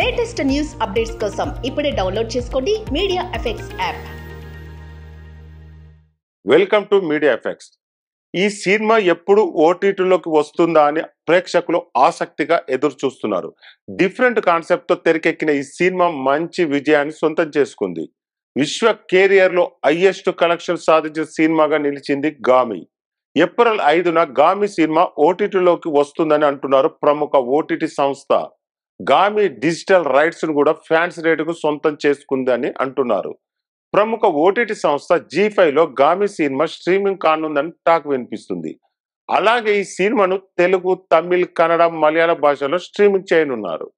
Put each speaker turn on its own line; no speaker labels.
latest news updates కోసం ఇప్పుడే download చేసుకోండి media effects app
welcome to media effects ఈ సినిమా ఎప్పుడు ఓటీటీలోకి వస్తుందా అని ప్రేక్షకులు ఆసక్తిగా ఎదురు చూస్తున్నారు డిఫరెంట్ తో తెరకెక్కిన ఈ సినిమా మంచి విజయాన్ని సొంతం చేసుకుంది విశ్వ కెరియర్లో హైయెస్ట్ కలెక్షన్ సాధించిన సినిమాగా నిలిచింది గామి ఏప్రిల్ ఐదున గామి సినిమా ఓటీటీలోకి వస్తుందని అంటున్నారు ప్రముఖ ఓటీటీ సంస్థ గామి డిజిటల్ రైట్స్ ను కూడా ఫ్యాన్స్ రేటుకు సొంతం చేసుకుందని అంటున్నారు ప్రముఖ ఓటీటీ సంస్థ జీ లో గామి సినిమా స్ట్రీమింగ్ కానుందని టాక్ వినిపిస్తుంది
అలాగే ఈ సినిమాను తెలుగు తమిళ్ కన్నడ మలయాళ భాషలో స్ట్రీమింగ్ చేయనున్నారు